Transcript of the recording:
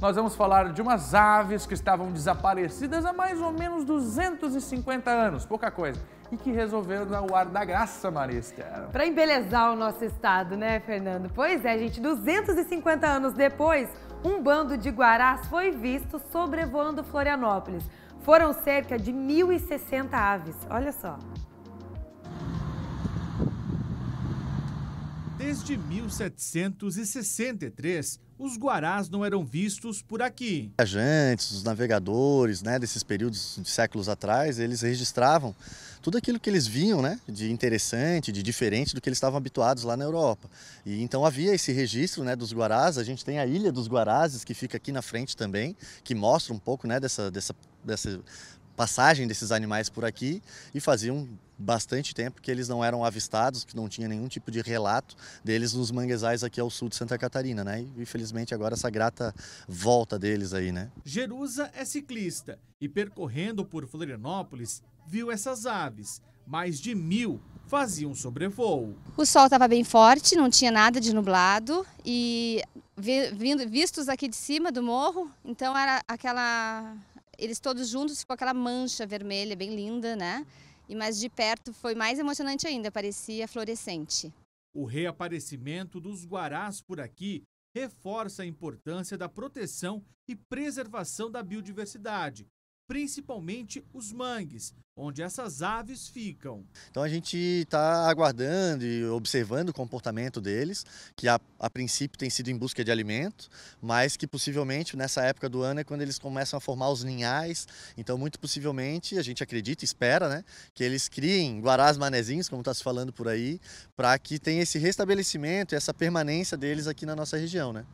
nós vamos falar de umas aves que estavam desaparecidas há mais ou menos 250 anos, pouca coisa, e que resolveram dar o ar da graça, Marista. Para embelezar o nosso estado, né, Fernando? Pois é, gente, 250 anos depois, um bando de guarás foi visto sobrevoando Florianópolis. Foram cerca de 1.060 aves, olha só. Desde 1763, os guarás não eram vistos por aqui. Os viajantes, os navegadores, né, desses períodos de séculos atrás, eles registravam tudo aquilo que eles viam, né, de interessante, de diferente do que eles estavam habituados lá na Europa. E então havia esse registro, né, dos guarás. A gente tem a Ilha dos Guarazes que fica aqui na frente também, que mostra um pouco, né, dessa dessa dessa passagem desses animais por aqui e faziam bastante tempo que eles não eram avistados, que não tinha nenhum tipo de relato deles nos manguezais aqui ao sul de Santa Catarina, né? E infelizmente agora essa grata volta deles aí, né? Jerusa é ciclista e percorrendo por Florianópolis viu essas aves, mais de mil faziam sobrevoo. O sol estava bem forte, não tinha nada de nublado e vindo, vistos aqui de cima do morro, então era aquela eles todos juntos ficou aquela mancha vermelha bem linda, né? E mas de perto foi mais emocionante ainda, parecia fluorescente. O reaparecimento dos guarás por aqui reforça a importância da proteção e preservação da biodiversidade, principalmente os mangues, onde essas aves ficam. Então a gente está aguardando e observando o comportamento deles, que a, a, princípio tem sido em busca de alimento, mas que possivelmente nessa época do ano é quando eles começam a formar os ninhais. Então muito possivelmente a gente acredita, espera, né, que eles criem guarás manezinhos, como está se falando por aí, para que tenha esse restabelecimento, e essa permanência deles aqui na nossa região, né?